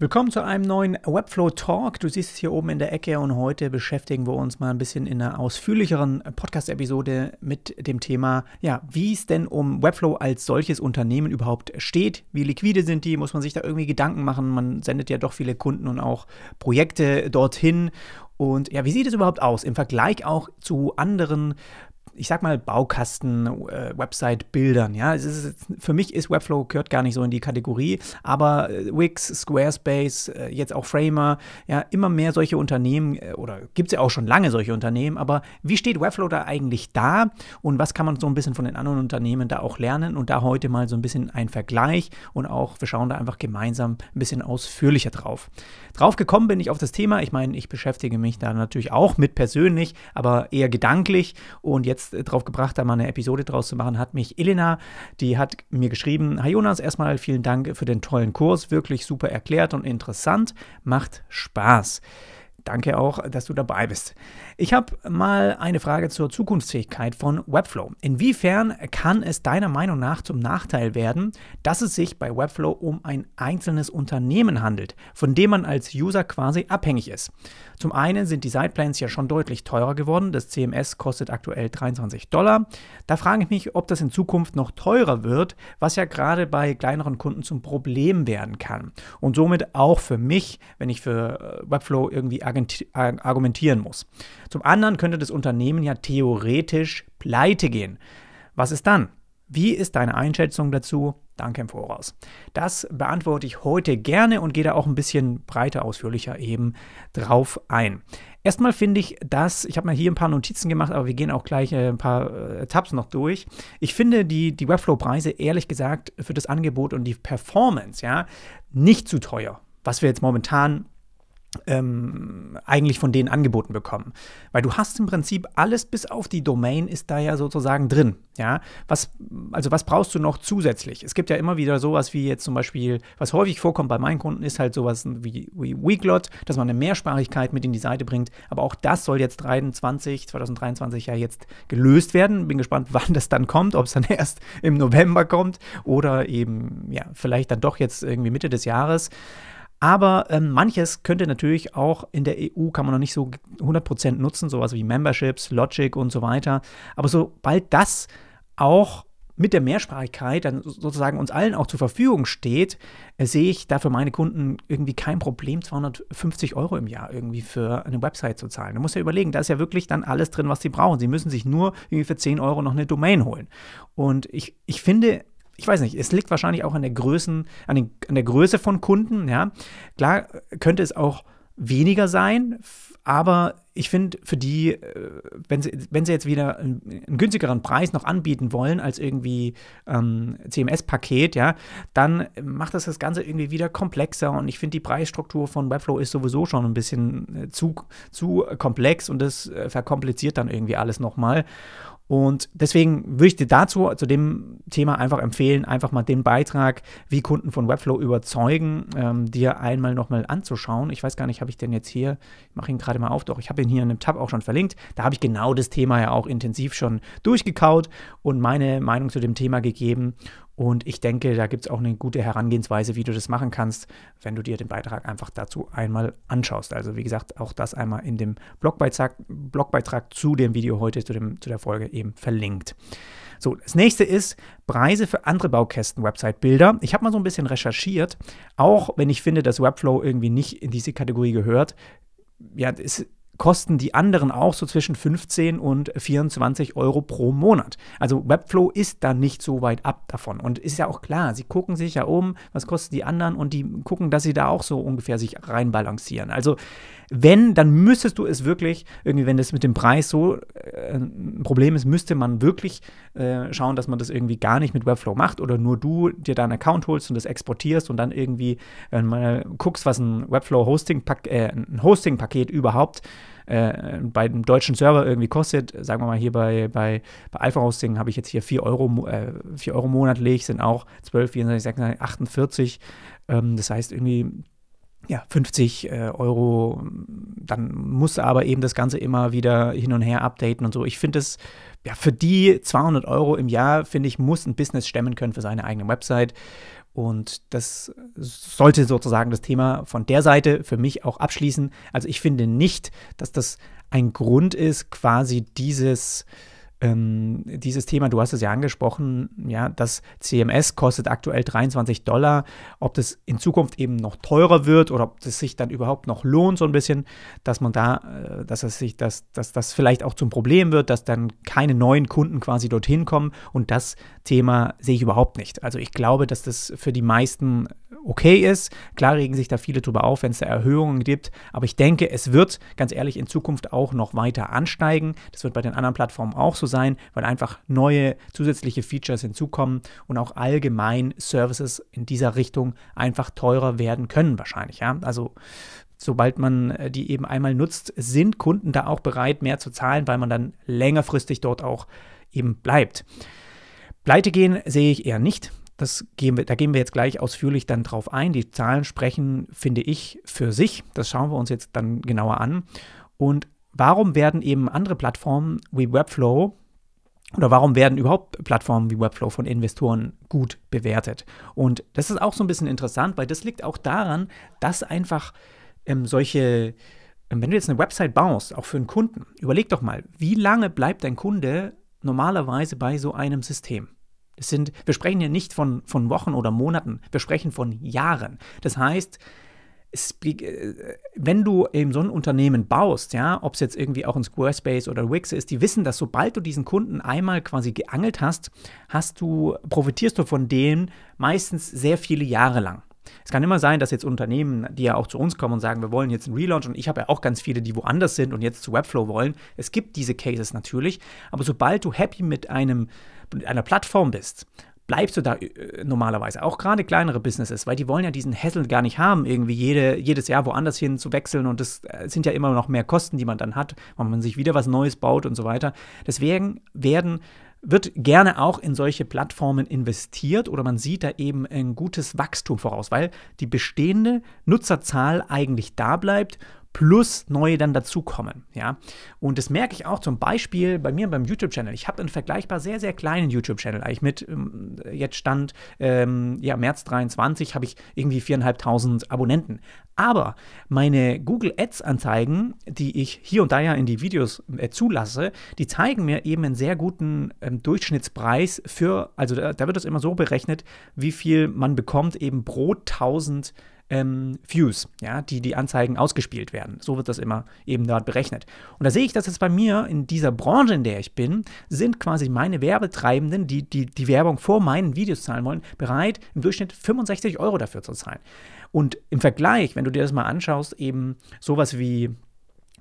Willkommen zu einem neuen Webflow Talk. Du siehst es hier oben in der Ecke und heute beschäftigen wir uns mal ein bisschen in einer ausführlicheren Podcast-Episode mit dem Thema, ja, wie es denn um Webflow als solches Unternehmen überhaupt steht. Wie liquide sind die? Muss man sich da irgendwie Gedanken machen? Man sendet ja doch viele Kunden und auch Projekte dorthin. Und ja, wie sieht es überhaupt aus im Vergleich auch zu anderen ich sag mal, Baukasten-Website-Bildern. Äh, ja, ist, für mich ist Webflow gehört gar nicht so in die Kategorie, aber äh, Wix, Squarespace, äh, jetzt auch Framer, ja, immer mehr solche Unternehmen äh, oder gibt es ja auch schon lange solche Unternehmen, aber wie steht Webflow da eigentlich da und was kann man so ein bisschen von den anderen Unternehmen da auch lernen und da heute mal so ein bisschen ein Vergleich und auch, wir schauen da einfach gemeinsam ein bisschen ausführlicher drauf. Drauf gekommen bin ich auf das Thema, ich meine, ich beschäftige mich da natürlich auch mit persönlich, aber eher gedanklich und jetzt äh, drauf gebracht, da mal eine Episode draus zu machen, hat mich Elena, die hat mir geschrieben, Hi Jonas, erstmal vielen Dank für den tollen Kurs, wirklich super erklärt und interessant, macht Spaß. Danke auch, dass du dabei bist. Ich habe mal eine Frage zur Zukunftsfähigkeit von Webflow. Inwiefern kann es deiner Meinung nach zum Nachteil werden, dass es sich bei Webflow um ein einzelnes Unternehmen handelt, von dem man als User quasi abhängig ist? Zum einen sind die Sideplans ja schon deutlich teurer geworden. Das CMS kostet aktuell 23 Dollar. Da frage ich mich, ob das in Zukunft noch teurer wird, was ja gerade bei kleineren Kunden zum Problem werden kann. Und somit auch für mich, wenn ich für äh, Webflow irgendwie agiere, argumentieren muss. Zum anderen könnte das Unternehmen ja theoretisch pleite gehen. Was ist dann? Wie ist deine Einschätzung dazu? Danke im Voraus. Das beantworte ich heute gerne und gehe da auch ein bisschen breiter, ausführlicher eben drauf ein. Erstmal finde ich das, ich habe mal hier ein paar Notizen gemacht, aber wir gehen auch gleich äh, ein paar äh, Tabs noch durch. Ich finde die, die Webflow-Preise ehrlich gesagt für das Angebot und die Performance ja nicht zu teuer, was wir jetzt momentan ähm, eigentlich von denen angeboten bekommen. Weil du hast im Prinzip alles bis auf die Domain ist da ja sozusagen drin. Ja? Was, also was brauchst du noch zusätzlich? Es gibt ja immer wieder sowas wie jetzt zum Beispiel, was häufig vorkommt bei meinen Kunden, ist halt sowas wie, wie Weeklot, dass man eine Mehrsprachigkeit mit in die Seite bringt. Aber auch das soll jetzt 23, 2023 ja jetzt gelöst werden. Bin gespannt, wann das dann kommt, ob es dann erst im November kommt oder eben ja, vielleicht dann doch jetzt irgendwie Mitte des Jahres. Aber ähm, manches könnte natürlich auch in der EU, kann man noch nicht so 100% nutzen, sowas wie Memberships, Logic und so weiter. Aber sobald das auch mit der Mehrsprachigkeit dann sozusagen uns allen auch zur Verfügung steht, äh, sehe ich da für meine Kunden irgendwie kein Problem, 250 Euro im Jahr irgendwie für eine Website zu zahlen. Du musst ja überlegen, da ist ja wirklich dann alles drin, was sie brauchen. Sie müssen sich nur irgendwie für 10 Euro noch eine Domain holen. Und ich, ich finde, ich weiß nicht, es liegt wahrscheinlich auch an der Größen, an, den, an der Größe von Kunden, ja. Klar könnte es auch weniger sein, aber ich finde, für die, äh, wenn sie, wenn sie jetzt wieder einen, einen günstigeren Preis noch anbieten wollen als irgendwie ähm, CMS-Paket, ja, dann macht das das Ganze irgendwie wieder komplexer und ich finde, die Preisstruktur von Webflow ist sowieso schon ein bisschen äh, zu, zu komplex und das äh, verkompliziert dann irgendwie alles nochmal. Und deswegen würde ich dir dazu, zu dem Thema einfach empfehlen, einfach mal den Beitrag, wie Kunden von Webflow überzeugen, ähm, dir einmal nochmal anzuschauen. Ich weiß gar nicht, habe ich den jetzt hier, ich mache ihn gerade mal auf, doch, ich habe ihn hier in einem Tab auch schon verlinkt. Da habe ich genau das Thema ja auch intensiv schon durchgekaut und meine Meinung zu dem Thema gegeben. Und ich denke, da gibt es auch eine gute Herangehensweise, wie du das machen kannst, wenn du dir den Beitrag einfach dazu einmal anschaust. Also wie gesagt, auch das einmal in dem Blogbeitrag, Blogbeitrag zu dem Video heute, zu, dem, zu der Folge eben verlinkt. So, das nächste ist Preise für andere Baukästen-Website-Bilder. Ich habe mal so ein bisschen recherchiert, auch wenn ich finde, dass Webflow irgendwie nicht in diese Kategorie gehört. Ja, ist kosten die anderen auch so zwischen 15 und 24 Euro pro Monat. Also Webflow ist da nicht so weit ab davon. Und ist ja auch klar, sie gucken sich ja um, was kosten die anderen und die gucken, dass sie da auch so ungefähr sich reinbalancieren. Also wenn, dann müsstest du es wirklich, irgendwie, wenn das mit dem Preis so äh, ein Problem ist, müsste man wirklich äh, schauen, dass man das irgendwie gar nicht mit Webflow macht oder nur du dir deinen Account holst und das exportierst und dann irgendwie äh, mal guckst, was ein Webflow-Hosting-Paket äh, Hosting -Paket überhaupt äh, bei einem deutschen Server irgendwie kostet. Sagen wir mal hier bei, bei, bei Alpha Hosting habe ich jetzt hier 4 Euro, äh, 4 Euro monatlich, sind auch 12, 24, 46, 48. Ähm, das heißt irgendwie ja, 50 äh, Euro, dann muss aber eben das Ganze immer wieder hin und her updaten und so. Ich finde es, ja, für die 200 Euro im Jahr, finde ich, muss ein Business stemmen können für seine eigene Website. Und das sollte sozusagen das Thema von der Seite für mich auch abschließen. Also ich finde nicht, dass das ein Grund ist, quasi dieses ähm, dieses Thema, du hast es ja angesprochen, ja, das CMS kostet aktuell 23 Dollar. Ob das in Zukunft eben noch teurer wird oder ob das sich dann überhaupt noch lohnt, so ein bisschen, dass man da, äh, dass es sich, dass, dass das vielleicht auch zum Problem wird, dass dann keine neuen Kunden quasi dorthin kommen. Und das Thema sehe ich überhaupt nicht. Also ich glaube, dass das für die meisten okay ist. Klar regen sich da viele drüber auf, wenn es da Erhöhungen gibt, aber ich denke, es wird ganz ehrlich in Zukunft auch noch weiter ansteigen. Das wird bei den anderen Plattformen auch so sein, weil einfach neue zusätzliche Features hinzukommen und auch allgemein Services in dieser Richtung einfach teurer werden können wahrscheinlich, ja? Also sobald man äh, die eben einmal nutzt, sind Kunden da auch bereit mehr zu zahlen, weil man dann längerfristig dort auch eben bleibt. Pleite gehen sehe ich eher nicht. Das gehen wir, da gehen wir jetzt gleich ausführlich dann drauf ein. Die Zahlen sprechen, finde ich, für sich. Das schauen wir uns jetzt dann genauer an. Und warum werden eben andere Plattformen wie Webflow oder warum werden überhaupt Plattformen wie Webflow von Investoren gut bewertet? Und das ist auch so ein bisschen interessant, weil das liegt auch daran, dass einfach ähm, solche, ähm, wenn du jetzt eine Website baust, auch für einen Kunden, überleg doch mal, wie lange bleibt dein Kunde normalerweise bei so einem System? Das sind, wir sprechen hier nicht von, von Wochen oder Monaten, wir sprechen von Jahren. Das heißt, es, äh, wenn du eben so ein Unternehmen baust, ja, ob es jetzt irgendwie auch in Squarespace oder Wix ist, die wissen, dass sobald du diesen Kunden einmal quasi geangelt hast, hast du, profitierst du von denen meistens sehr viele Jahre lang. Es kann immer sein, dass jetzt Unternehmen, die ja auch zu uns kommen und sagen, wir wollen jetzt einen Relaunch und ich habe ja auch ganz viele, die woanders sind und jetzt zu Webflow wollen. Es gibt diese Cases natürlich, aber sobald du happy mit einem mit einer Plattform bist, bleibst du da äh, normalerweise. Auch gerade kleinere Businesses, weil die wollen ja diesen Hassel gar nicht haben, irgendwie jede, jedes Jahr woanders hin zu wechseln. Und das äh, sind ja immer noch mehr Kosten, die man dann hat, wenn man sich wieder was Neues baut und so weiter. Deswegen werden wird gerne auch in solche Plattformen investiert oder man sieht da eben ein gutes Wachstum voraus, weil die bestehende Nutzerzahl eigentlich da bleibt plus neue dann dazukommen. Ja? Und das merke ich auch zum Beispiel bei mir beim YouTube-Channel. Ich habe einen vergleichbar sehr, sehr kleinen YouTube-Channel. Eigentlich mit, ähm, jetzt stand ähm, ja, März 23, habe ich irgendwie 4.500 Abonnenten. Aber meine Google Ads-Anzeigen, die ich hier und da ja in die Videos äh, zulasse, die zeigen mir eben einen sehr guten ähm, Durchschnittspreis für, also da, da wird das immer so berechnet, wie viel man bekommt eben pro 1000 Abonnenten ähm, Views, ja, die die Anzeigen ausgespielt werden. So wird das immer eben dort berechnet. Und da sehe ich, dass jetzt bei mir in dieser Branche, in der ich bin, sind quasi meine Werbetreibenden, die die, die Werbung vor meinen Videos zahlen wollen, bereit, im Durchschnitt 65 Euro dafür zu zahlen. Und im Vergleich, wenn du dir das mal anschaust, eben sowas wie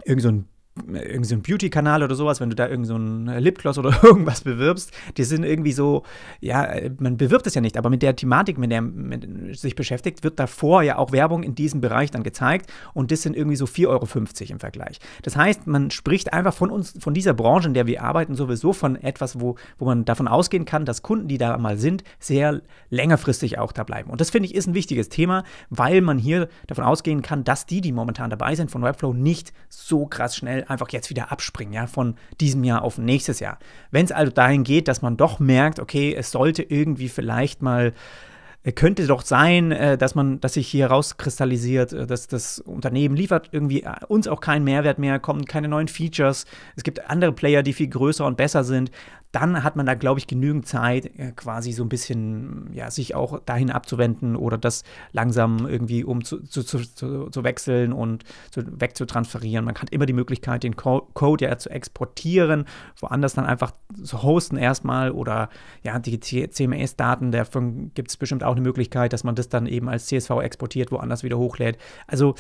irgend so ein irgendwie so ein Beauty-Kanal oder sowas, wenn du da irgend so ein Lipgloss oder irgendwas bewirbst, die sind irgendwie so, ja, man bewirbt es ja nicht, aber mit der Thematik, mit der man sich beschäftigt, wird davor ja auch Werbung in diesem Bereich dann gezeigt und das sind irgendwie so 4,50 Euro im Vergleich. Das heißt, man spricht einfach von uns, von dieser Branche, in der wir arbeiten, sowieso von etwas, wo, wo man davon ausgehen kann, dass Kunden, die da mal sind, sehr längerfristig auch da bleiben. Und das finde ich ist ein wichtiges Thema, weil man hier davon ausgehen kann, dass die, die momentan dabei sind von Webflow, nicht so krass schnell einfach jetzt wieder abspringen, ja, von diesem Jahr auf nächstes Jahr. Wenn es also dahin geht, dass man doch merkt, okay, es sollte irgendwie vielleicht mal äh, könnte doch sein, äh, dass man, dass sich hier rauskristallisiert, äh, dass das Unternehmen liefert irgendwie uns auch keinen Mehrwert mehr, kommen keine neuen Features, es gibt andere Player, die viel größer und besser sind, dann hat man da, glaube ich, genügend Zeit, quasi so ein bisschen, ja, sich auch dahin abzuwenden oder das langsam irgendwie um zu, zu, zu, zu wechseln und zu, wegzutransferieren. Man hat immer die Möglichkeit, den Co Code ja zu exportieren, woanders dann einfach zu hosten erstmal oder ja, die CMS-Daten, davon gibt es bestimmt auch eine Möglichkeit, dass man das dann eben als CSV exportiert, woanders wieder hochlädt. Also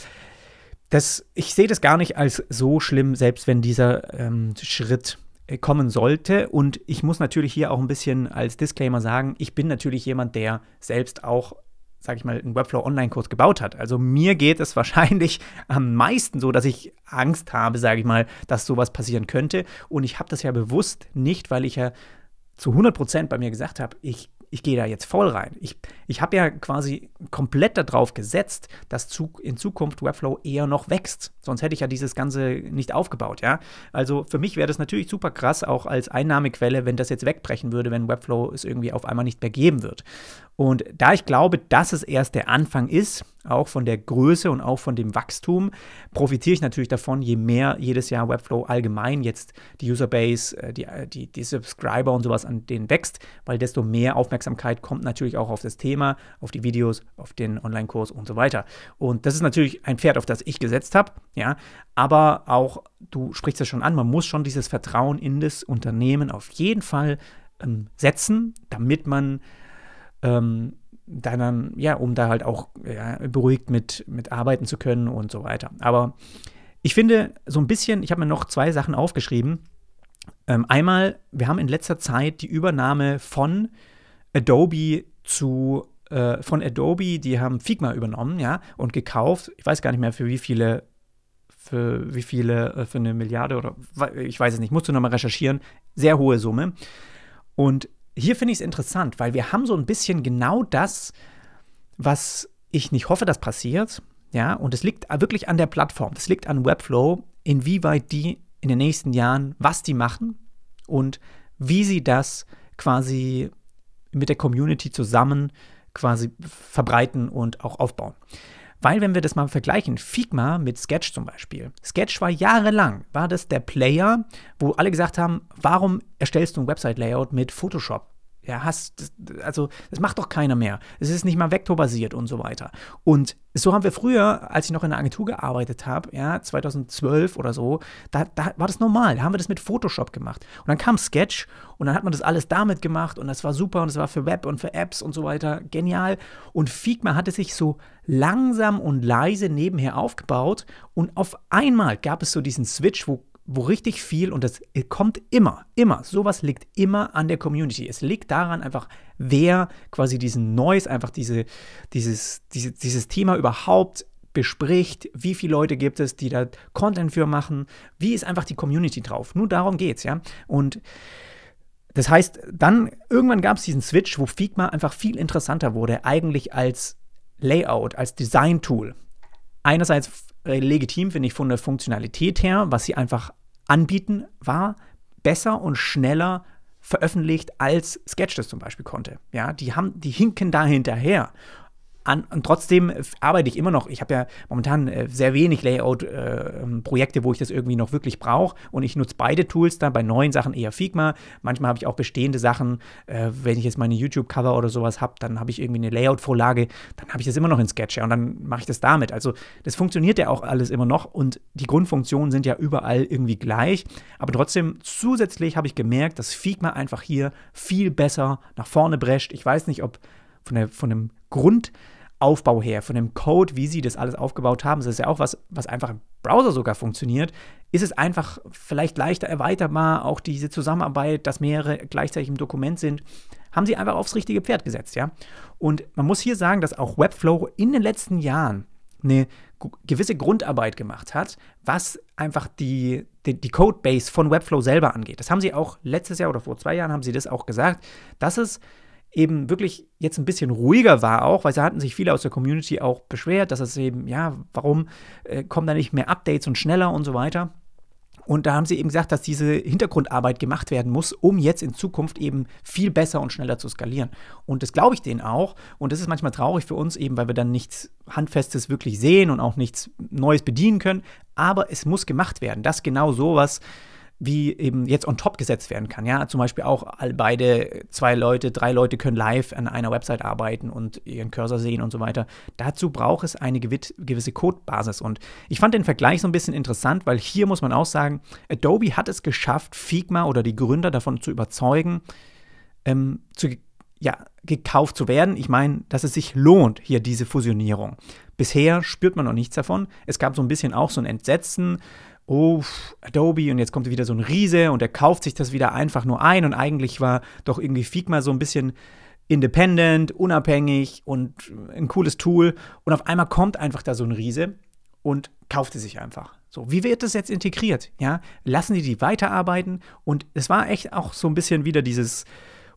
das, ich sehe das gar nicht als so schlimm, selbst wenn dieser ähm, Schritt äh, kommen sollte. Und ich muss natürlich hier auch ein bisschen als Disclaimer sagen, ich bin natürlich jemand, der selbst auch sage ich mal, einen Webflow Online-Kurs gebaut hat. Also mir geht es wahrscheinlich am meisten so, dass ich Angst habe, sage ich mal, dass sowas passieren könnte. Und ich habe das ja bewusst nicht, weil ich ja zu 100% bei mir gesagt habe, ich ich gehe da jetzt voll rein. Ich, ich habe ja quasi komplett darauf gesetzt, dass zu, in Zukunft Webflow eher noch wächst. Sonst hätte ich ja dieses Ganze nicht aufgebaut, ja. Also für mich wäre das natürlich super krass, auch als Einnahmequelle, wenn das jetzt wegbrechen würde, wenn Webflow es irgendwie auf einmal nicht mehr geben wird. Und da ich glaube, dass es erst der Anfang ist, auch von der Größe und auch von dem Wachstum, profitiere ich natürlich davon, je mehr jedes Jahr Webflow allgemein jetzt die Userbase, äh, die, äh, die, die Subscriber und sowas an denen wächst, weil desto mehr Aufmerksamkeit Aufmerksamkeit kommt natürlich auch auf das Thema, auf die Videos, auf den Online-Kurs und so weiter. Und das ist natürlich ein Pferd, auf das ich gesetzt habe, ja, aber auch, du sprichst es schon an, man muss schon dieses Vertrauen in das Unternehmen auf jeden Fall ähm, setzen, damit man ähm, dann, ja, um da halt auch ja, beruhigt mit, mit arbeiten zu können und so weiter. Aber ich finde so ein bisschen, ich habe mir noch zwei Sachen aufgeschrieben. Ähm, einmal, wir haben in letzter Zeit die Übernahme von Adobe zu äh, von Adobe, die haben Figma übernommen, ja, und gekauft. Ich weiß gar nicht mehr für wie viele für wie viele äh, für eine Milliarde oder ich weiß es nicht, musst du nochmal recherchieren. Sehr hohe Summe. Und hier finde ich es interessant, weil wir haben so ein bisschen genau das, was ich nicht hoffe, dass passiert. Ja, und es liegt wirklich an der Plattform. Es liegt an Webflow, inwieweit die in den nächsten Jahren, was die machen und wie sie das quasi mit der Community zusammen quasi verbreiten und auch aufbauen. Weil, wenn wir das mal vergleichen, Figma mit Sketch zum Beispiel. Sketch war jahrelang, war das der Player, wo alle gesagt haben, warum erstellst du ein Website-Layout mit Photoshop? Ja, hast, also das macht doch keiner mehr. Es ist nicht mal vektorbasiert und so weiter. Und so haben wir früher, als ich noch in der Agentur gearbeitet habe, ja, 2012 oder so, da, da, war das normal. Da haben wir das mit Photoshop gemacht. Und dann kam Sketch und dann hat man das alles damit gemacht und das war super und das war für Web und für Apps und so weiter genial. Und Figma hatte sich so langsam und leise nebenher aufgebaut und auf einmal gab es so diesen Switch, wo wo richtig viel, und das kommt immer, immer, sowas liegt immer an der Community. Es liegt daran einfach, wer quasi diesen Neues, einfach diese, dieses, diese, dieses Thema überhaupt bespricht, wie viele Leute gibt es, die da Content für machen, wie ist einfach die Community drauf. Nur darum geht's, ja. Und das heißt, dann irgendwann gab es diesen Switch, wo Figma einfach viel interessanter wurde, eigentlich als Layout, als Design-Tool. Einerseits legitim, finde ich, von der Funktionalität her, was sie einfach anbieten, war besser und schneller veröffentlicht, als Sketch das zum Beispiel konnte. Ja, die haben, die hinken da hinterher. An, und trotzdem arbeite ich immer noch. Ich habe ja momentan äh, sehr wenig Layout-Projekte, äh, ähm, wo ich das irgendwie noch wirklich brauche. Und ich nutze beide Tools dann bei neuen Sachen eher Figma. Manchmal habe ich auch bestehende Sachen. Äh, wenn ich jetzt meine YouTube-Cover oder sowas habe, dann habe ich irgendwie eine Layout-Vorlage. Dann habe ich das immer noch in Sketcher und dann mache ich das damit. Also das funktioniert ja auch alles immer noch. Und die Grundfunktionen sind ja überall irgendwie gleich. Aber trotzdem, zusätzlich habe ich gemerkt, dass Figma einfach hier viel besser nach vorne brescht. Ich weiß nicht, ob von, der, von dem Grund, Aufbau her, von dem Code, wie sie das alles aufgebaut haben, das ist ja auch was, was einfach im Browser sogar funktioniert, ist es einfach vielleicht leichter erweiterbar, auch diese Zusammenarbeit, dass mehrere gleichzeitig im Dokument sind, haben sie einfach aufs richtige Pferd gesetzt, ja. Und man muss hier sagen, dass auch Webflow in den letzten Jahren eine gewisse Grundarbeit gemacht hat, was einfach die, die, die, Codebase von Webflow selber angeht. Das haben sie auch letztes Jahr oder vor zwei Jahren haben sie das auch gesagt, dass es eben wirklich jetzt ein bisschen ruhiger war auch, weil da hatten sich viele aus der Community auch beschwert, dass es eben, ja, warum äh, kommen da nicht mehr Updates und schneller und so weiter. Und da haben sie eben gesagt, dass diese Hintergrundarbeit gemacht werden muss, um jetzt in Zukunft eben viel besser und schneller zu skalieren. Und das glaube ich denen auch. Und das ist manchmal traurig für uns eben, weil wir dann nichts Handfestes wirklich sehen und auch nichts Neues bedienen können. Aber es muss gemacht werden, dass genau sowas äh, wie eben jetzt on top gesetzt werden kann. Ja, zum Beispiel auch beide, zwei Leute, drei Leute können live an einer Website arbeiten und ihren Cursor sehen und so weiter. Dazu braucht es eine gewisse Codebasis. Und ich fand den Vergleich so ein bisschen interessant, weil hier muss man auch sagen, Adobe hat es geschafft, Figma oder die Gründer davon zu überzeugen, ähm, zu, ja, gekauft zu werden. Ich meine, dass es sich lohnt, hier diese Fusionierung. Bisher spürt man noch nichts davon. Es gab so ein bisschen auch so ein Entsetzen oh, Adobe und jetzt kommt wieder so ein Riese und der kauft sich das wieder einfach nur ein und eigentlich war doch irgendwie Figma so ein bisschen independent, unabhängig und ein cooles Tool und auf einmal kommt einfach da so ein Riese und kauft es sich einfach. So, wie wird das jetzt integriert? Ja, lassen die die weiterarbeiten und es war echt auch so ein bisschen wieder dieses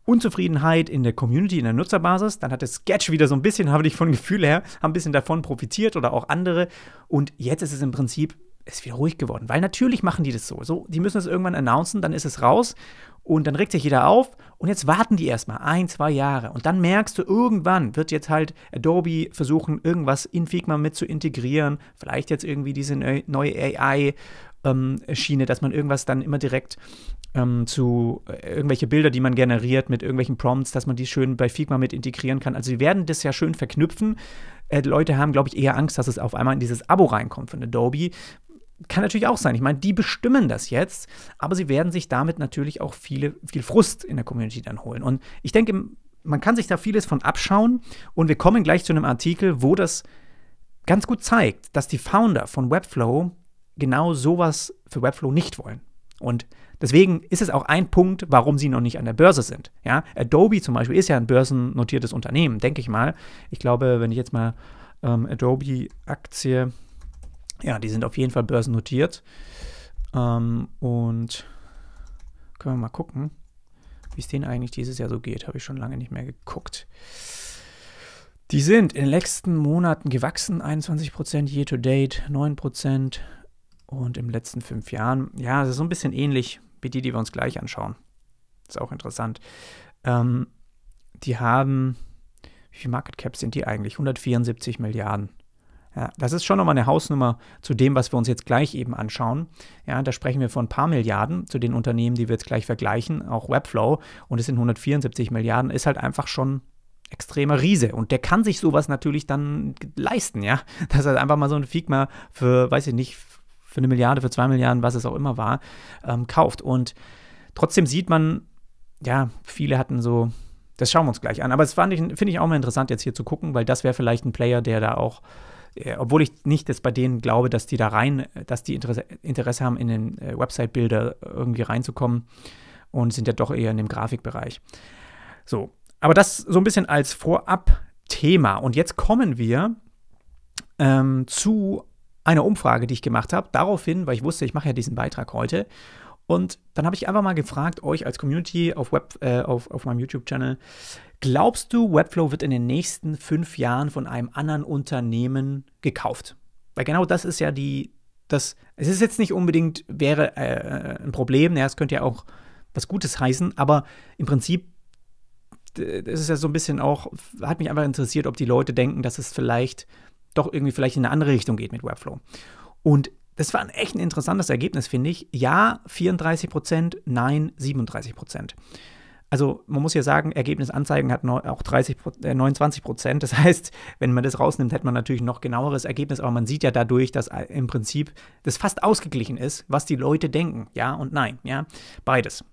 Unzufriedenheit in der Community, in der Nutzerbasis. Dann hat der Sketch wieder so ein bisschen, habe ich von Gefühl her, ein bisschen davon profitiert oder auch andere. Und jetzt ist es im Prinzip ist wieder ruhig geworden. Weil natürlich machen die das so. so die müssen es irgendwann announcen, dann ist es raus und dann regt sich jeder auf und jetzt warten die erstmal ein, zwei Jahre. Und dann merkst du, irgendwann wird jetzt halt Adobe versuchen, irgendwas in Figma mit zu integrieren. Vielleicht jetzt irgendwie diese neue AI. Ähm, Schiene, dass man irgendwas dann immer direkt ähm, zu äh, irgendwelche Bilder, die man generiert mit irgendwelchen Prompts, dass man die schön bei Figma mit integrieren kann. Also sie werden das ja schön verknüpfen. Äh, Leute haben, glaube ich, eher Angst, dass es auf einmal in dieses Abo reinkommt von Adobe, kann natürlich auch sein. Ich meine, die bestimmen das jetzt, aber sie werden sich damit natürlich auch viele, viel Frust in der Community dann holen. Und ich denke, man kann sich da vieles von abschauen und wir kommen gleich zu einem Artikel, wo das ganz gut zeigt, dass die Founder von Webflow genau sowas für Webflow nicht wollen. Und deswegen ist es auch ein Punkt, warum sie noch nicht an der Börse sind. Ja, Adobe zum Beispiel ist ja ein börsennotiertes Unternehmen, denke ich mal. Ich glaube, wenn ich jetzt mal ähm, Adobe-Aktie ja, die sind auf jeden Fall börsennotiert. Ähm, und können wir mal gucken, wie es denen eigentlich dieses Jahr so geht. Habe ich schon lange nicht mehr geguckt. Die sind in den letzten Monaten gewachsen, 21% year to date, 9% und im letzten fünf Jahren. Ja, das ist so ein bisschen ähnlich wie die, die wir uns gleich anschauen. Ist auch interessant. Ähm, die haben, wie viel Market Cap sind die eigentlich? 174 Milliarden. Ja, das ist schon nochmal eine Hausnummer zu dem, was wir uns jetzt gleich eben anschauen. Ja, da sprechen wir von ein paar Milliarden zu den Unternehmen, die wir jetzt gleich vergleichen, auch Webflow. Und es sind 174 Milliarden, ist halt einfach schon extremer Riese. Und der kann sich sowas natürlich dann leisten, ja. Dass er einfach mal so ein Figma für, weiß ich nicht, für eine Milliarde, für zwei Milliarden, was es auch immer war, ähm, kauft. Und trotzdem sieht man, ja, viele hatten so das schauen wir uns gleich an. Aber das finde ich auch mal interessant, jetzt hier zu gucken, weil das wäre vielleicht ein Player, der da auch äh, obwohl ich nicht jetzt bei denen glaube, dass die da rein, dass die Interesse, Interesse haben, in den äh, Website-Bilder irgendwie reinzukommen und sind ja doch eher in dem Grafikbereich. So, aber das so ein bisschen als Vorab-Thema. Und jetzt kommen wir ähm, zu einer Umfrage, die ich gemacht habe, daraufhin, weil ich wusste, ich mache ja diesen Beitrag heute und dann habe ich einfach mal gefragt, euch als Community auf, Web, äh, auf, auf meinem YouTube-Channel, glaubst du, Webflow wird in den nächsten fünf Jahren von einem anderen Unternehmen gekauft? Weil genau das ist ja die, das, es ist jetzt nicht unbedingt, wäre äh, äh ein Problem, naja, es könnte ja auch was Gutes heißen, aber im Prinzip das ist ja so ein bisschen auch, hat mich einfach interessiert, ob die Leute denken, dass es vielleicht doch irgendwie vielleicht in eine andere Richtung geht mit Webflow. Und das war ein echt ein interessantes Ergebnis, finde ich. Ja, 34 Prozent, nein, 37 Prozent. Also man muss ja sagen, Ergebnisanzeigen hat auch 30, äh, 29 Prozent. Das heißt, wenn man das rausnimmt, hätte man natürlich noch genaueres Ergebnis, aber man sieht ja dadurch, dass äh, im Prinzip das fast ausgeglichen ist, was die Leute denken. Ja und nein, ja, beides.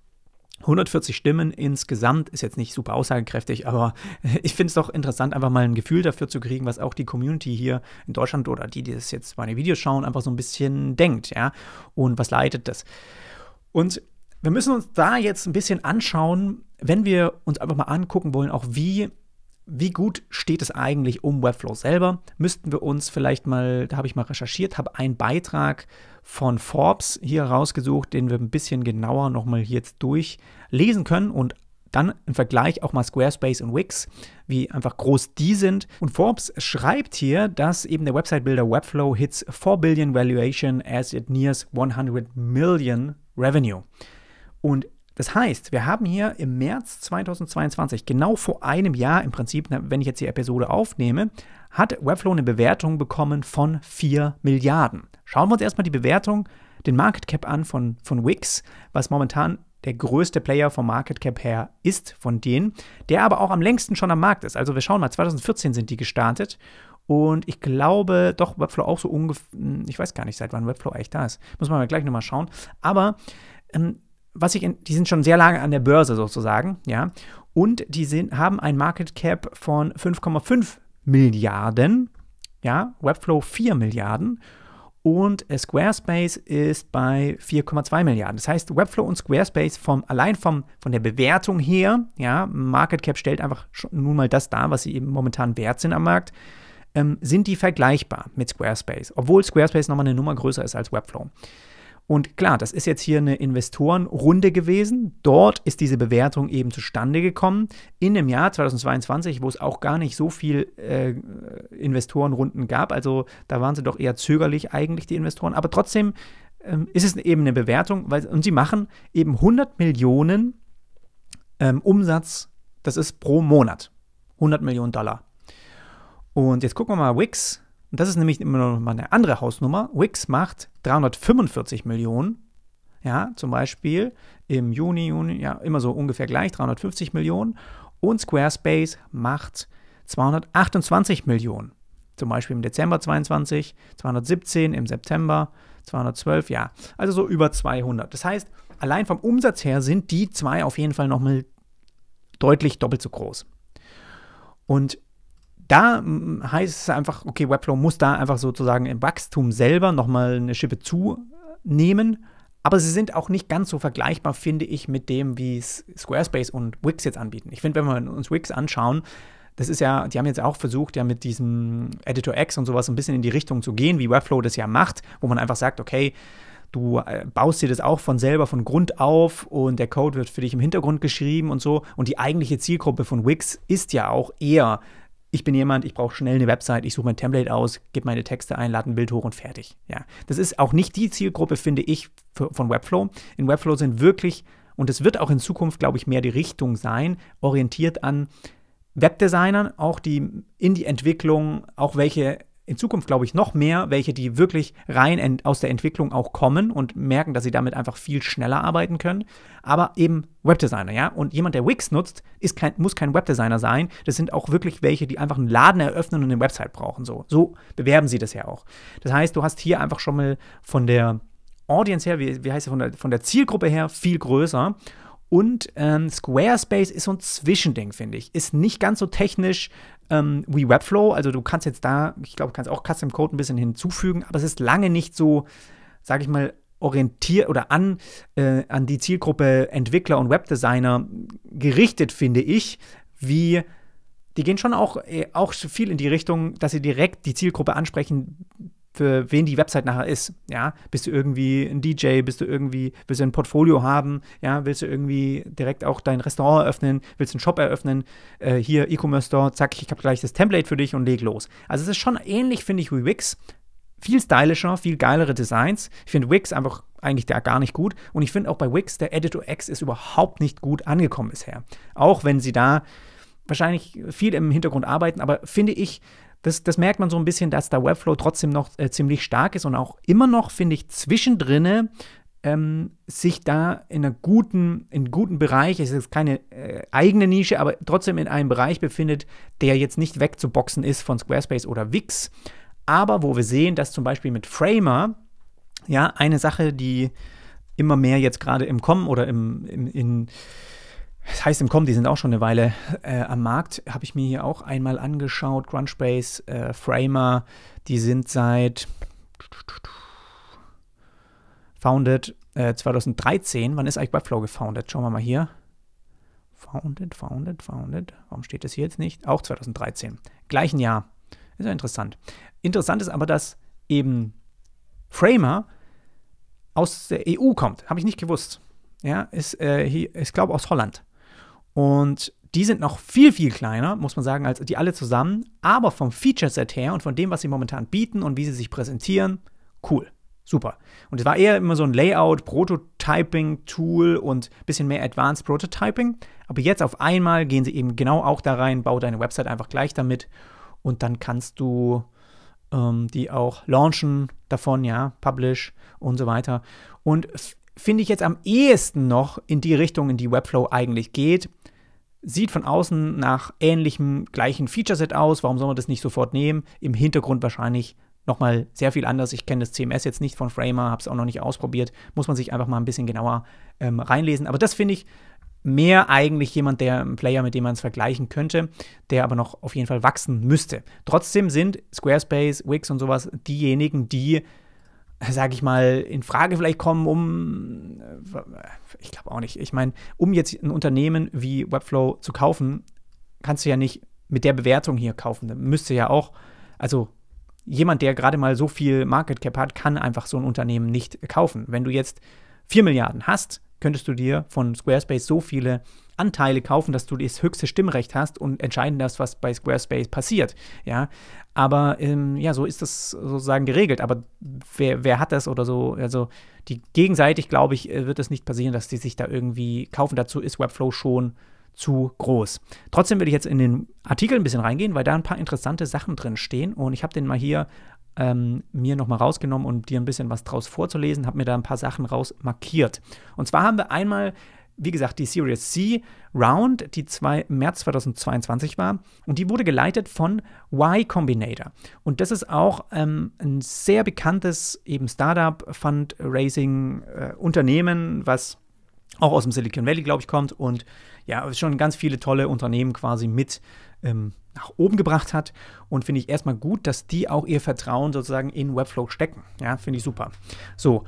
140 Stimmen insgesamt ist jetzt nicht super aussagekräftig, aber ich finde es doch interessant, einfach mal ein Gefühl dafür zu kriegen, was auch die Community hier in Deutschland oder die, die das jetzt meine Videos schauen, einfach so ein bisschen denkt, ja, und was leitet das. Und wir müssen uns da jetzt ein bisschen anschauen, wenn wir uns einfach mal angucken wollen, auch wie wie gut steht es eigentlich um Webflow selber? Müssten wir uns vielleicht mal, da habe ich mal recherchiert, habe einen Beitrag von Forbes hier rausgesucht, den wir ein bisschen genauer nochmal hier jetzt durchlesen können und dann im Vergleich auch mal Squarespace und Wix, wie einfach groß die sind. Und Forbes schreibt hier, dass eben der Website-Builder Webflow hits 4 Billion Valuation as it nears 100 Million Revenue. Und das heißt, wir haben hier im März 2022, genau vor einem Jahr im Prinzip, wenn ich jetzt die Episode aufnehme, hat Webflow eine Bewertung bekommen von 4 Milliarden. Schauen wir uns erstmal die Bewertung, den Market Cap an von, von Wix, was momentan der größte Player vom Market Cap her ist von denen, der aber auch am längsten schon am Markt ist. Also wir schauen mal, 2014 sind die gestartet und ich glaube doch Webflow auch so ungefähr, hm, ich weiß gar nicht, seit wann Webflow echt da ist. Muss man mal gleich nochmal schauen. Aber ähm, was ich, in, die sind schon sehr lange an der Börse sozusagen, ja, und die sind, haben ein Market Cap von 5,5 Milliarden, ja, Webflow 4 Milliarden und äh, Squarespace ist bei 4,2 Milliarden. Das heißt, Webflow und Squarespace vom, allein vom, von der Bewertung her, ja, Market Cap stellt einfach schon, nun mal das dar, was sie eben momentan wert sind am Markt, ähm, sind die vergleichbar mit Squarespace, obwohl Squarespace nochmal eine Nummer größer ist als Webflow. Und klar, das ist jetzt hier eine Investorenrunde gewesen. Dort ist diese Bewertung eben zustande gekommen. In dem Jahr 2022, wo es auch gar nicht so viel äh, Investorenrunden gab. Also da waren sie doch eher zögerlich eigentlich, die Investoren. Aber trotzdem ähm, ist es eben eine Bewertung. Weil, und sie machen eben 100 Millionen ähm, Umsatz, das ist pro Monat. 100 Millionen Dollar. Und jetzt gucken wir mal Wix. Und das ist nämlich immer noch mal eine andere Hausnummer. Wix macht 345 Millionen. Ja, zum Beispiel im Juni, Juni, ja, immer so ungefähr gleich, 350 Millionen. Und Squarespace macht 228 Millionen. Zum Beispiel im Dezember 22, 217 im September, 212, ja. Also so über 200. Das heißt, allein vom Umsatz her sind die zwei auf jeden Fall nochmal deutlich doppelt so groß. Und da mm, heißt es einfach, okay, Webflow muss da einfach sozusagen im Wachstum selber nochmal eine Schippe zunehmen. Aber sie sind auch nicht ganz so vergleichbar, finde ich, mit dem, wie es Squarespace und Wix jetzt anbieten. Ich finde, wenn wir uns Wix anschauen, das ist ja, die haben jetzt auch versucht, ja mit diesem Editor X und sowas ein bisschen in die Richtung zu gehen, wie Webflow das ja macht, wo man einfach sagt, okay, du äh, baust dir das auch von selber von Grund auf und der Code wird für dich im Hintergrund geschrieben und so. Und die eigentliche Zielgruppe von Wix ist ja auch eher ich bin jemand, ich brauche schnell eine Website, ich suche mein Template aus, gebe meine Texte ein, lade ein Bild hoch und fertig. Ja, das ist auch nicht die Zielgruppe, finde ich, für, von Webflow. In Webflow sind wirklich, und es wird auch in Zukunft, glaube ich, mehr die Richtung sein, orientiert an Webdesignern, auch die in die Entwicklung, auch welche in Zukunft, glaube ich, noch mehr welche, die wirklich rein aus der Entwicklung auch kommen und merken, dass sie damit einfach viel schneller arbeiten können. Aber eben Webdesigner, ja. Und jemand, der Wix nutzt, ist kein, muss kein Webdesigner sein. Das sind auch wirklich welche, die einfach einen Laden eröffnen und eine Website brauchen. So, so bewerben sie das ja auch. Das heißt, du hast hier einfach schon mal von der Audience her, wie, wie heißt es, von der, von der Zielgruppe her viel größer. Und ähm, Squarespace ist so ein Zwischending, finde ich. Ist nicht ganz so technisch ähm, wie Webflow. Also du kannst jetzt da, ich glaube, kannst auch Custom Code ein bisschen hinzufügen, aber es ist lange nicht so, sage ich mal, orientiert oder an, äh, an die Zielgruppe Entwickler und Webdesigner gerichtet, finde ich, wie die gehen schon auch, äh, auch viel in die Richtung, dass sie direkt die Zielgruppe ansprechen, für wen die Website nachher ist. Ja, bist du irgendwie ein DJ, bist du irgendwie, willst du ein Portfolio haben, ja, willst du irgendwie direkt auch dein Restaurant eröffnen, willst du einen Shop eröffnen, äh, hier E-Commerce Store, zack, ich habe gleich das Template für dich und leg los. Also es ist schon ähnlich, finde ich, wie Wix. Viel stylischer, viel geilere Designs. Ich finde Wix einfach eigentlich da gar nicht gut. Und ich finde auch bei Wix, der Editor X ist überhaupt nicht gut angekommen bisher. Auch wenn sie da wahrscheinlich viel im Hintergrund arbeiten, aber finde ich, das, das merkt man so ein bisschen, dass der Webflow trotzdem noch äh, ziemlich stark ist und auch immer noch, finde ich, zwischendrin ähm, sich da in einem guten, in guten Bereich, es ist keine äh, eigene Nische, aber trotzdem in einem Bereich befindet, der jetzt nicht wegzuboxen ist von Squarespace oder Wix. Aber wo wir sehen, dass zum Beispiel mit Framer, ja, eine Sache, die immer mehr jetzt gerade im Kommen oder im, im in das heißt im Kommen, die sind auch schon eine Weile äh, am Markt, habe ich mir hier auch einmal angeschaut. Crunchbase, äh, Framer, die sind seit founded äh, 2013. Wann ist eigentlich Webflow gefounded? Schauen wir mal hier. Founded, founded, founded. Warum steht das hier jetzt nicht? Auch 2013. Gleichen Jahr. Ist ja interessant. Interessant ist aber, dass eben Framer aus der EU kommt. Habe ich nicht gewusst. Ja, ist, äh, hier, ich glaube, aus Holland. Und die sind noch viel, viel kleiner, muss man sagen, als die alle zusammen. Aber vom Feature-Set her und von dem, was sie momentan bieten und wie sie sich präsentieren, cool. Super. Und es war eher immer so ein Layout, Prototyping-Tool und ein bisschen mehr Advanced Prototyping. Aber jetzt auf einmal gehen sie eben genau auch da rein, bau deine Website einfach gleich damit und dann kannst du ähm, die auch launchen davon, ja, publish und so weiter. Und finde ich jetzt am ehesten noch in die Richtung, in die Webflow eigentlich geht, sieht von außen nach ähnlichem, gleichen Feature-Set aus. Warum soll man das nicht sofort nehmen? Im Hintergrund wahrscheinlich nochmal sehr viel anders. Ich kenne das CMS jetzt nicht von Framer, habe es auch noch nicht ausprobiert. Muss man sich einfach mal ein bisschen genauer ähm, reinlesen. Aber das finde ich mehr eigentlich jemand, der ein Player, mit dem man es vergleichen könnte, der aber noch auf jeden Fall wachsen müsste. Trotzdem sind Squarespace, Wix und sowas diejenigen, die sage ich mal, in Frage vielleicht kommen, um, äh, ich glaube auch nicht, ich meine, um jetzt ein Unternehmen wie Webflow zu kaufen, kannst du ja nicht mit der Bewertung hier kaufen. Da müsste ja auch, also jemand, der gerade mal so viel Market Cap hat, kann einfach so ein Unternehmen nicht kaufen. Wenn du jetzt 4 Milliarden hast, könntest du dir von Squarespace so viele Anteile kaufen, dass du das höchste Stimmrecht hast und entscheiden darfst, was bei Squarespace passiert. Ja, aber ähm, ja, so ist das sozusagen geregelt. Aber wer, wer hat das oder so? Also die gegenseitig, glaube ich, äh, wird es nicht passieren, dass die sich da irgendwie kaufen. Dazu ist Webflow schon zu groß. Trotzdem will ich jetzt in den Artikel ein bisschen reingehen, weil da ein paar interessante Sachen drin stehen und ich habe den mal hier ähm, mir nochmal rausgenommen, um dir ein bisschen was draus vorzulesen, habe mir da ein paar Sachen raus markiert. Und zwar haben wir einmal wie gesagt, die Series C Round, die zwei, März 2022 war. Und die wurde geleitet von Y Combinator. Und das ist auch ähm, ein sehr bekanntes eben Startup, Fundraising-Unternehmen, äh, was auch aus dem Silicon Valley, glaube ich, kommt und ja, schon ganz viele tolle Unternehmen quasi mit ähm, nach oben gebracht hat. Und finde ich erstmal gut, dass die auch ihr Vertrauen sozusagen in Webflow stecken. Ja, finde ich super. So.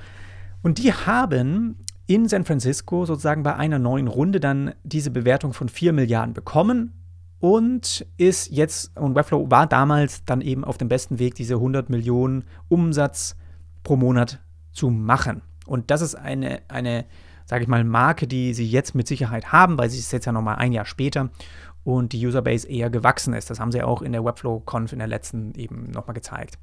Und die haben in San Francisco sozusagen bei einer neuen Runde dann diese Bewertung von 4 Milliarden bekommen und ist jetzt, und Webflow war damals dann eben auf dem besten Weg, diese 100 Millionen Umsatz pro Monat zu machen. Und das ist eine, eine sage ich mal, Marke, die sie jetzt mit Sicherheit haben, weil sie ist jetzt ja nochmal ein Jahr später und die Userbase eher gewachsen ist. Das haben sie auch in der Webflow-Conf in der letzten eben nochmal gezeigt.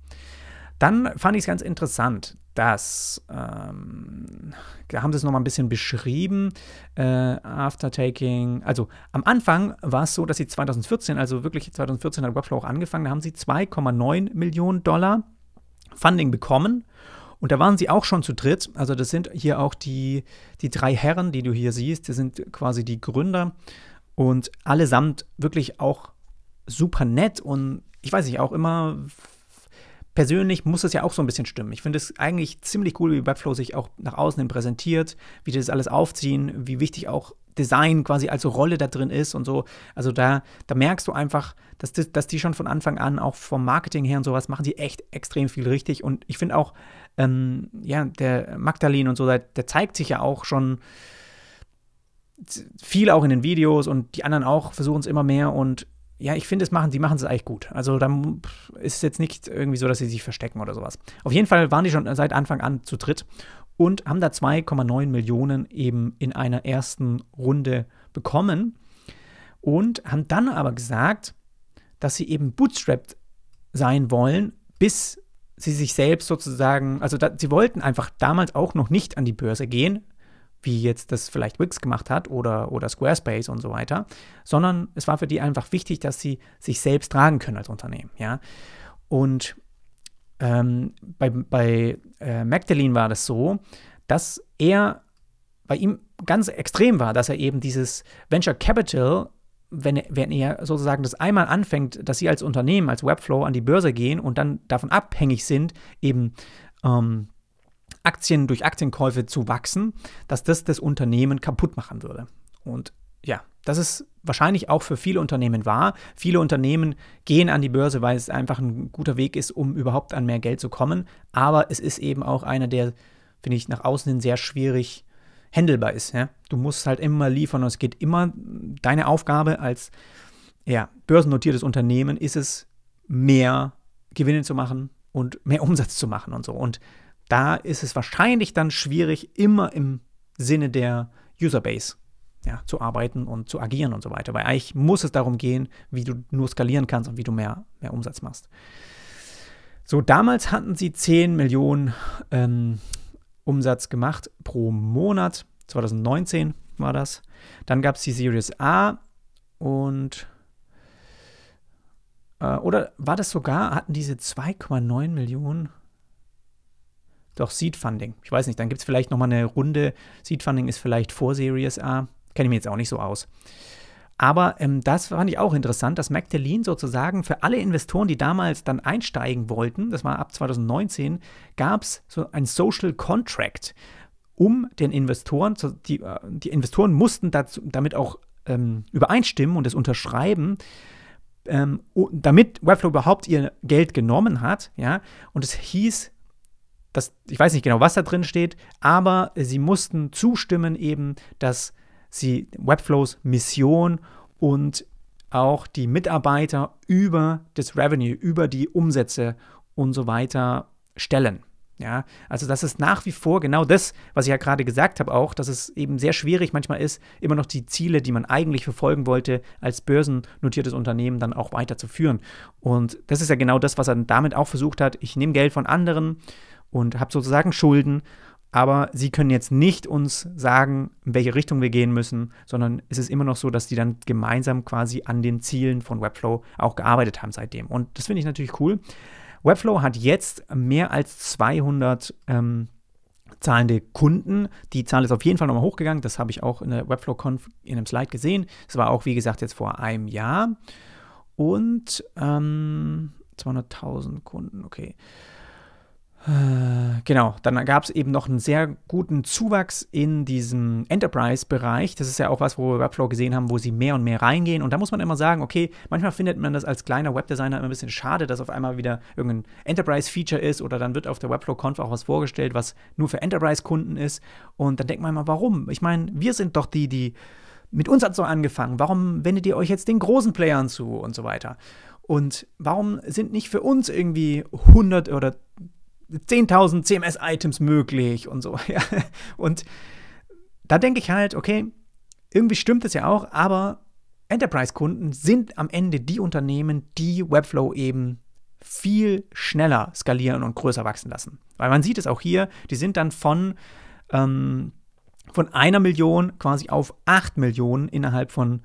Dann fand ich es ganz interessant, dass, ähm, da haben sie es nochmal ein bisschen beschrieben, äh, after taking, also am Anfang war es so, dass sie 2014, also wirklich 2014 hat Webflow auch angefangen, da haben sie 2,9 Millionen Dollar Funding bekommen. Und da waren sie auch schon zu dritt. Also das sind hier auch die, die drei Herren, die du hier siehst. Das sind quasi die Gründer und allesamt wirklich auch super nett. Und ich weiß nicht, auch immer persönlich muss es ja auch so ein bisschen stimmen. Ich finde es eigentlich ziemlich cool, wie Webflow sich auch nach außen hin präsentiert, wie die das alles aufziehen, wie wichtig auch Design quasi als Rolle da drin ist und so. Also da, da merkst du einfach, dass die, dass die schon von Anfang an auch vom Marketing her und sowas machen die echt extrem viel richtig. Und ich finde auch, ähm, ja, der Magdalene und so, der, der zeigt sich ja auch schon viel auch in den Videos und die anderen auch versuchen es immer mehr und ja, ich finde, es machen, die machen es eigentlich gut. Also da ist es jetzt nicht irgendwie so, dass sie sich verstecken oder sowas. Auf jeden Fall waren die schon seit Anfang an zu dritt und haben da 2,9 Millionen eben in einer ersten Runde bekommen und haben dann aber gesagt, dass sie eben bootstrapped sein wollen, bis sie sich selbst sozusagen, also da, sie wollten einfach damals auch noch nicht an die Börse gehen, wie jetzt das vielleicht Wix gemacht hat oder, oder Squarespace und so weiter, sondern es war für die einfach wichtig, dass sie sich selbst tragen können als Unternehmen. Ja? Und ähm, bei, bei äh, Magdalene war das so, dass er bei ihm ganz extrem war, dass er eben dieses Venture Capital, wenn, wenn er sozusagen das einmal anfängt, dass sie als Unternehmen, als Webflow an die Börse gehen und dann davon abhängig sind, eben ähm, Aktien durch Aktienkäufe zu wachsen, dass das das Unternehmen kaputt machen würde. Und ja, das ist wahrscheinlich auch für viele Unternehmen wahr. Viele Unternehmen gehen an die Börse, weil es einfach ein guter Weg ist, um überhaupt an mehr Geld zu kommen. Aber es ist eben auch einer, der, finde ich, nach außen hin sehr schwierig handelbar ist. Ja? Du musst halt immer liefern und es geht immer deine Aufgabe als ja, börsennotiertes Unternehmen ist es, mehr Gewinne zu machen und mehr Umsatz zu machen und so. Und da ist es wahrscheinlich dann schwierig, immer im Sinne der Userbase ja, zu arbeiten und zu agieren und so weiter. Weil eigentlich muss es darum gehen, wie du nur skalieren kannst und wie du mehr, mehr Umsatz machst. So, damals hatten sie 10 Millionen ähm, Umsatz gemacht pro Monat. 2019 war das. Dann gab es die Series A und äh, oder war das sogar, hatten diese 2,9 Millionen doch Seed Funding. Ich weiß nicht, dann gibt es vielleicht nochmal eine Runde. Seed Funding ist vielleicht vor Series A. Kenne ich mir jetzt auch nicht so aus. Aber ähm, das fand ich auch interessant, dass Magdalene sozusagen für alle Investoren, die damals dann einsteigen wollten, das war ab 2019, gab es so ein Social Contract, um den Investoren, zu, die, äh, die Investoren mussten dazu, damit auch ähm, übereinstimmen und es unterschreiben, ähm, damit Webflow überhaupt ihr Geld genommen hat. Ja? Und es hieß das, ich weiß nicht genau, was da drin steht, aber sie mussten zustimmen eben, dass sie Webflows Mission und auch die Mitarbeiter über das Revenue, über die Umsätze und so weiter stellen. Ja, also das ist nach wie vor genau das, was ich ja gerade gesagt habe auch, dass es eben sehr schwierig manchmal ist, immer noch die Ziele, die man eigentlich verfolgen wollte, als börsennotiertes Unternehmen dann auch weiterzuführen. Und das ist ja genau das, was er damit auch versucht hat. Ich nehme Geld von anderen und habe sozusagen Schulden, aber sie können jetzt nicht uns sagen, in welche Richtung wir gehen müssen, sondern es ist immer noch so, dass die dann gemeinsam quasi an den Zielen von Webflow auch gearbeitet haben seitdem. Und das finde ich natürlich cool. Webflow hat jetzt mehr als 200 ähm, zahlende Kunden. Die Zahl ist auf jeden Fall nochmal hochgegangen. Das habe ich auch in der Webflow-Conf in einem Slide gesehen. Das war auch, wie gesagt, jetzt vor einem Jahr. Und ähm, 200.000 Kunden, okay. Äh, genau, dann gab es eben noch einen sehr guten Zuwachs in diesem Enterprise-Bereich. Das ist ja auch was, wo wir Webflow gesehen haben, wo sie mehr und mehr reingehen. Und da muss man immer sagen, okay, manchmal findet man das als kleiner Webdesigner immer ein bisschen schade, dass auf einmal wieder irgendein Enterprise-Feature ist oder dann wird auf der Webflow-Conf auch was vorgestellt, was nur für Enterprise-Kunden ist. Und dann denkt man immer, warum? Ich meine, wir sind doch die, die mit uns hat es so angefangen. Warum wendet ihr euch jetzt den großen Playern zu und so weiter? Und warum sind nicht für uns irgendwie 100 oder 10.000 CMS-Items möglich und so. Ja. Und da denke ich halt, okay, irgendwie stimmt es ja auch, aber Enterprise-Kunden sind am Ende die Unternehmen, die Webflow eben viel schneller skalieren und größer wachsen lassen. Weil man sieht es auch hier, die sind dann von, ähm, von einer Million quasi auf acht Millionen innerhalb von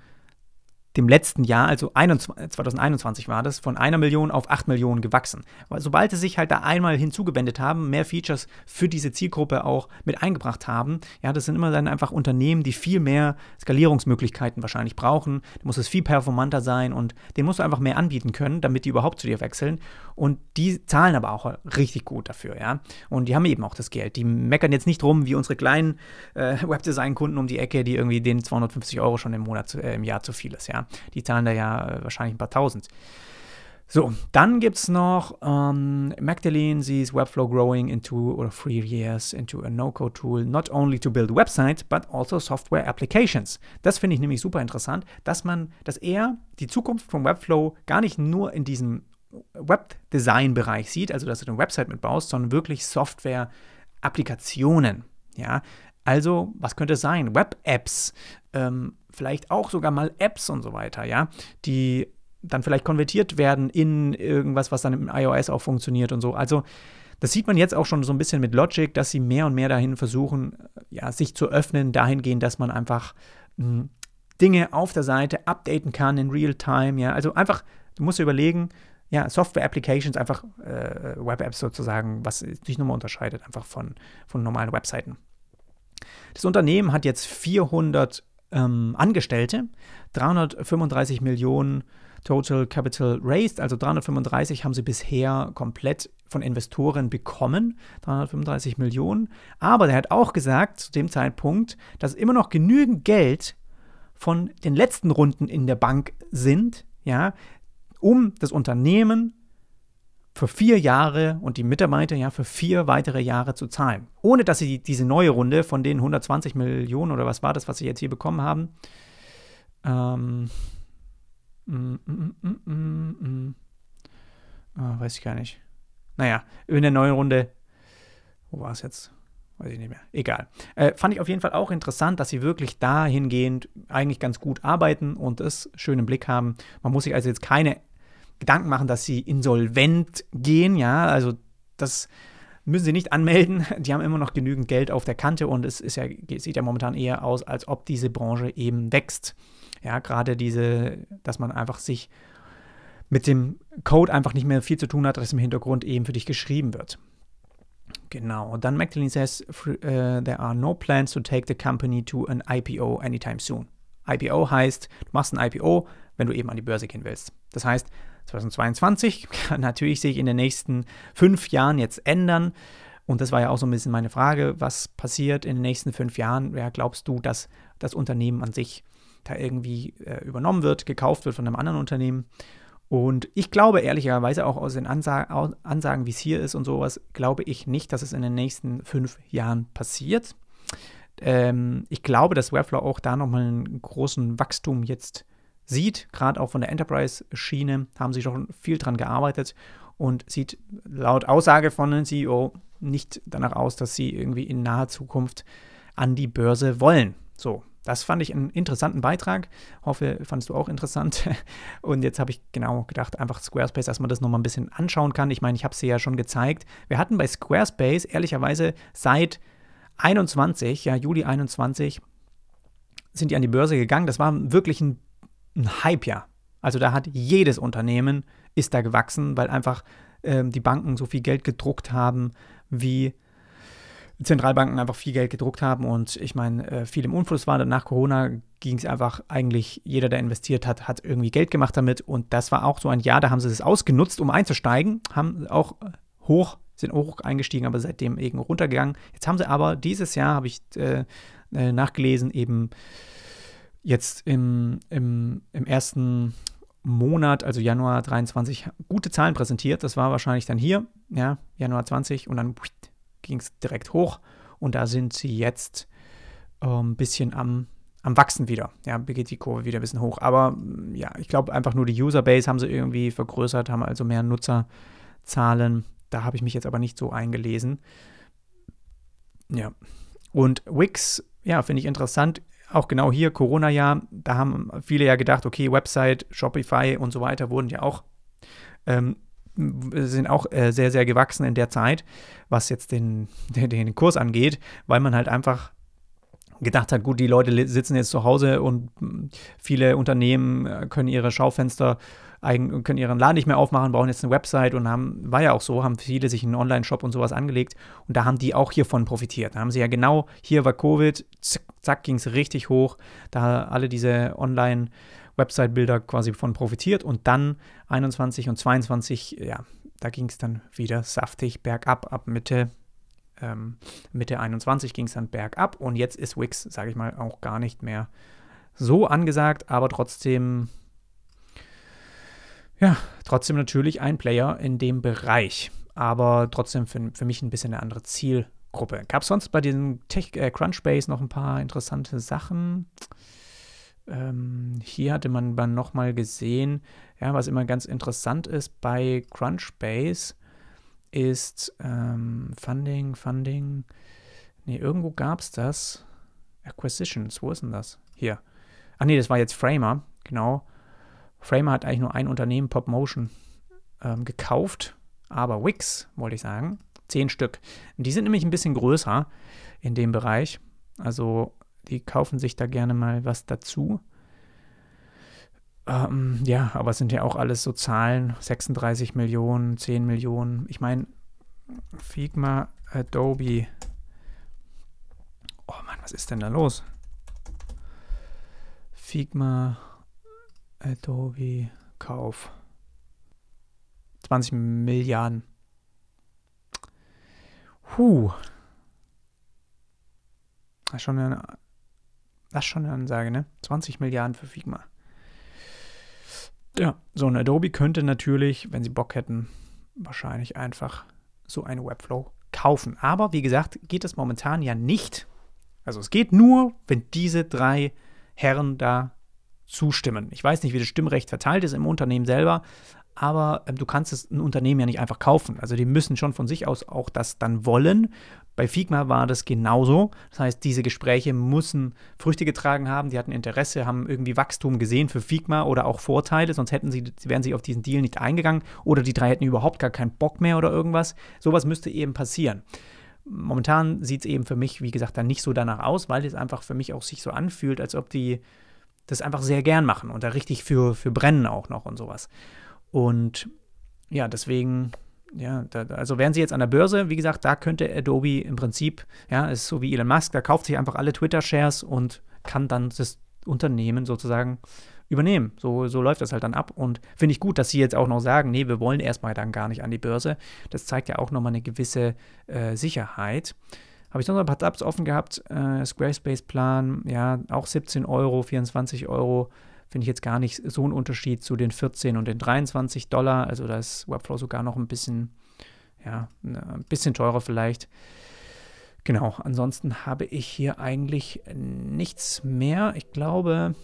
dem letzten Jahr, also 2021 äh, war das, von einer Million auf acht Millionen gewachsen. Weil sobald sie sich halt da einmal hinzugewendet haben, mehr Features für diese Zielgruppe auch mit eingebracht haben, ja, das sind immer dann einfach Unternehmen, die viel mehr Skalierungsmöglichkeiten wahrscheinlich brauchen. Da muss es viel performanter sein und den musst du einfach mehr anbieten können, damit die überhaupt zu dir wechseln. Und die zahlen aber auch richtig gut dafür, ja. Und die haben eben auch das Geld. Die meckern jetzt nicht rum wie unsere kleinen äh, Webdesign-Kunden um die Ecke, die irgendwie den 250 Euro schon im Monat, äh, im Jahr zu viel ist, ja. Die zahlen da ja äh, wahrscheinlich ein paar tausend. So, dann gibt es noch ähm, Magdalene sees Webflow growing into oder three years into a no-code tool, not only to build websites, but also software applications. Das finde ich nämlich super interessant, dass man, dass er die Zukunft von Webflow gar nicht nur in diesem Webdesign-Bereich sieht, also dass du eine Website mitbaust, sondern wirklich Software-Applikationen. Ja, also, was könnte es sein? Web-Apps, ähm, vielleicht auch sogar mal Apps und so weiter, ja, die dann vielleicht konvertiert werden in irgendwas, was dann im iOS auch funktioniert und so. Also, das sieht man jetzt auch schon so ein bisschen mit Logic, dass sie mehr und mehr dahin versuchen, äh, ja, sich zu öffnen, dahingehend, dass man einfach mh, hm, Dinge auf der Seite updaten kann in Real-Time, ja. Also einfach, du musst dir überlegen, ja, Software-Applications, einfach äh, Web-Apps sozusagen, was sich nochmal unterscheidet einfach von, von normalen Webseiten. Das Unternehmen hat jetzt 400 ähm, Angestellte, 335 Millionen Total Capital Raised, also 335 haben sie bisher komplett von Investoren bekommen, 335 Millionen. Aber der hat auch gesagt zu dem Zeitpunkt, dass immer noch genügend Geld von den letzten Runden in der Bank sind, ja, um das Unternehmen für vier Jahre und die Mitarbeiter ja für vier weitere Jahre zu zahlen. Ohne dass sie diese neue Runde von den 120 Millionen oder was war das, was sie jetzt hier bekommen haben, ähm, mm, mm, mm, oh, weiß ich gar nicht. Naja, in der neuen Runde, wo war es jetzt? Weiß ich nicht mehr. Egal. Äh, fand ich auf jeden Fall auch interessant, dass sie wirklich dahingehend eigentlich ganz gut arbeiten und es schön im Blick haben. Man muss sich also jetzt keine Gedanken machen, dass sie insolvent gehen, ja, also das müssen sie nicht anmelden. Die haben immer noch genügend Geld auf der Kante und es ist ja, sieht ja momentan eher aus, als ob diese Branche eben wächst. Ja, gerade diese, dass man einfach sich mit dem Code einfach nicht mehr viel zu tun hat, dass im Hintergrund eben für dich geschrieben wird. Genau, und dann McLean says, äh, there are no plans to take the company to an IPO anytime soon. IPO heißt, du machst ein IPO, wenn du eben an die Börse gehen willst. Das heißt, 2022 kann natürlich sich in den nächsten fünf Jahren jetzt ändern. Und das war ja auch so ein bisschen meine Frage, was passiert in den nächsten fünf Jahren? Wer glaubst du, dass das Unternehmen an sich da irgendwie äh, übernommen wird, gekauft wird von einem anderen Unternehmen? Und ich glaube ehrlicherweise auch aus den Ansa Ansagen, wie es hier ist und sowas, glaube ich nicht, dass es in den nächsten fünf Jahren passiert. Ähm, ich glaube, dass Webflow auch da nochmal einen großen Wachstum jetzt sieht, gerade auch von der Enterprise-Schiene, haben sie schon viel dran gearbeitet und sieht laut Aussage von dem CEO nicht danach aus, dass sie irgendwie in naher Zukunft an die Börse wollen. So, das fand ich einen interessanten Beitrag. Hoffe, fandest du auch interessant. Und jetzt habe ich genau gedacht, einfach Squarespace, dass man das nochmal ein bisschen anschauen kann. Ich meine, ich habe sie ja schon gezeigt. Wir hatten bei Squarespace ehrlicherweise seit 21, ja, Juli 21, sind die an die Börse gegangen. Das war wirklich ein ein Hype-Jahr. Also da hat jedes Unternehmen ist da gewachsen, weil einfach ähm, die Banken so viel Geld gedruckt haben, wie Zentralbanken einfach viel Geld gedruckt haben. Und ich meine, äh, viel im Unfluss war. Nach Corona ging es einfach eigentlich, jeder, der investiert hat, hat irgendwie Geld gemacht damit. Und das war auch so ein Jahr, da haben sie es ausgenutzt, um einzusteigen, haben auch hoch, sind hoch eingestiegen, aber seitdem eben runtergegangen. Jetzt haben sie aber dieses Jahr, habe ich äh, äh nachgelesen, eben jetzt im, im, im ersten Monat, also Januar 23, gute Zahlen präsentiert. Das war wahrscheinlich dann hier, ja, Januar 20 und dann ging es direkt hoch und da sind sie jetzt ein ähm, bisschen am, am Wachsen wieder. Ja, geht die Kurve wieder ein bisschen hoch. Aber mm, ja, ich glaube einfach nur die Userbase haben sie irgendwie vergrößert, haben also mehr Nutzerzahlen. Da habe ich mich jetzt aber nicht so eingelesen. Ja. Und Wix, ja, finde ich interessant auch genau hier, Corona-Jahr, da haben viele ja gedacht, okay, Website, Shopify und so weiter wurden ja auch, ähm, sind auch äh, sehr, sehr gewachsen in der Zeit, was jetzt den, den, den Kurs angeht, weil man halt einfach gedacht hat, gut, die Leute sitzen jetzt zu Hause und viele Unternehmen äh, können ihre Schaufenster können ihren Laden nicht mehr aufmachen, brauchen jetzt eine Website und haben, war ja auch so, haben viele sich einen Online-Shop und sowas angelegt und da haben die auch hiervon profitiert. Da haben sie ja genau, hier war Covid, zack, zack ging es richtig hoch, da alle diese Online- Website-Bilder quasi von profitiert und dann 21 und 22, ja, da ging es dann wieder saftig bergab. Ab Mitte, ähm, Mitte 21 ging es dann bergab und jetzt ist Wix, sage ich mal, auch gar nicht mehr so angesagt, aber trotzdem ja, trotzdem natürlich ein Player in dem Bereich, aber trotzdem für, für mich ein bisschen eine andere Zielgruppe. Gab es sonst bei diesem Tech äh, Crunchbase noch ein paar interessante Sachen? Ähm, hier hatte man dann nochmal gesehen, ja, was immer ganz interessant ist bei Crunchbase, ist ähm, Funding, Funding. Ne, irgendwo gab es das. Acquisitions, wo ist denn das? Hier. Ach nee, das war jetzt Framer, genau. Framer hat eigentlich nur ein Unternehmen, PopMotion, ähm, gekauft, aber Wix, wollte ich sagen, zehn Stück. Und die sind nämlich ein bisschen größer in dem Bereich. Also die kaufen sich da gerne mal was dazu. Ähm, ja, aber es sind ja auch alles so Zahlen, 36 Millionen, 10 Millionen. Ich meine, Figma, Adobe. Oh Mann, was ist denn da los? Figma, Adobe Kauf. 20 Milliarden. Huh. Das ist schon eine, das ist schon eine Ansage, ne? 20 Milliarden für Figma. Ja, so ein Adobe könnte natürlich, wenn sie Bock hätten, wahrscheinlich einfach so eine Webflow kaufen. Aber wie gesagt, geht es momentan ja nicht. Also es geht nur, wenn diese drei Herren da zustimmen. Ich weiß nicht, wie das Stimmrecht verteilt ist im Unternehmen selber, aber ähm, du kannst es ein Unternehmen ja nicht einfach kaufen. Also die müssen schon von sich aus auch das dann wollen. Bei Figma war das genauso. Das heißt, diese Gespräche müssen Früchte getragen haben, die hatten Interesse, haben irgendwie Wachstum gesehen für Figma oder auch Vorteile, sonst hätten sie, wären sie auf diesen Deal nicht eingegangen oder die drei hätten überhaupt gar keinen Bock mehr oder irgendwas. Sowas müsste eben passieren. Momentan sieht es eben für mich, wie gesagt, dann nicht so danach aus, weil es einfach für mich auch sich so anfühlt, als ob die das einfach sehr gern machen und da richtig für, für brennen auch noch und sowas. Und ja, deswegen, ja, da, also wären sie jetzt an der Börse, wie gesagt, da könnte Adobe im Prinzip, ja, ist so wie Elon Musk, da kauft sich einfach alle Twitter-Shares und kann dann das Unternehmen sozusagen übernehmen. So, so läuft das halt dann ab. Und finde ich gut, dass sie jetzt auch noch sagen, nee, wir wollen erstmal dann gar nicht an die Börse. Das zeigt ja auch nochmal eine gewisse äh, Sicherheit. Habe ich noch ein paar Tabs offen gehabt. Äh, Squarespace-Plan, ja, auch 17 Euro, 24 Euro. Finde ich jetzt gar nicht so einen Unterschied zu den 14 und den 23 Dollar. Also da ist Webflow sogar noch ein bisschen, ja, ein bisschen teurer vielleicht. Genau, ansonsten habe ich hier eigentlich nichts mehr. Ich glaube,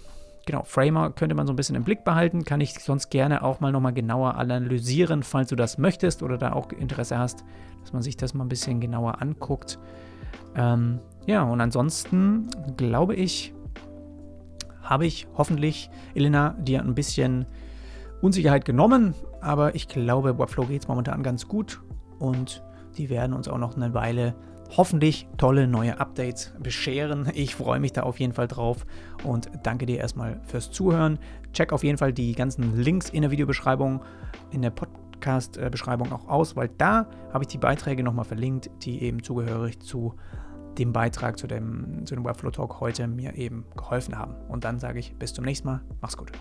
genau, Framer könnte man so ein bisschen im Blick behalten. Kann ich sonst gerne auch mal nochmal genauer analysieren, falls du das möchtest oder da auch Interesse hast, dass man sich das mal ein bisschen genauer anguckt. Ähm, ja, und ansonsten glaube ich, habe ich hoffentlich, Elena, dir ein bisschen Unsicherheit genommen, aber ich glaube, Webflow geht es momentan ganz gut und die werden uns auch noch eine Weile hoffentlich tolle neue Updates bescheren. Ich freue mich da auf jeden Fall drauf und danke dir erstmal fürs Zuhören. Check auf jeden Fall die ganzen Links in der Videobeschreibung, in der Podcast Podcast-Beschreibung auch aus, weil da habe ich die Beiträge nochmal verlinkt, die eben zugehörig zu dem Beitrag zu dem, zu dem Webflow Talk heute mir eben geholfen haben. Und dann sage ich bis zum nächsten Mal. Mach's gut.